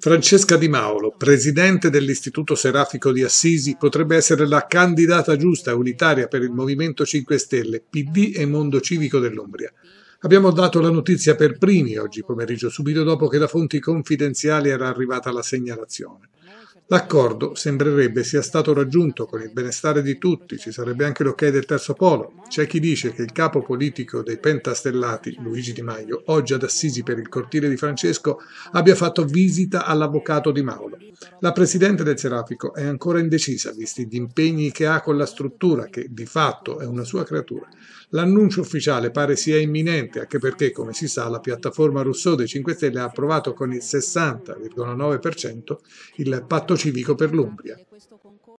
Francesca Di Maolo, presidente dell'Istituto Serafico di Assisi, potrebbe essere la candidata giusta unitaria per il Movimento 5 Stelle, PD e Mondo Civico dell'Umbria. Abbiamo dato la notizia per primi oggi pomeriggio, subito dopo che da fonti confidenziali era arrivata la segnalazione. L'accordo sembrerebbe sia stato raggiunto con il benestare di tutti, ci sarebbe anche l'ok del terzo polo. C'è chi dice che il capo politico dei pentastellati, Luigi Di Maio, oggi ad Assisi per il cortile di Francesco, abbia fatto visita all'avvocato Di Mauro. La presidente del Serafico è ancora indecisa, visti gli impegni che ha con la struttura, che di fatto è una sua creatura. L'annuncio ufficiale pare sia imminente, anche perché, come si sa, la piattaforma Rousseau dei 5 Stelle ha approvato con il 60,9% il patto civico per l'Umbria.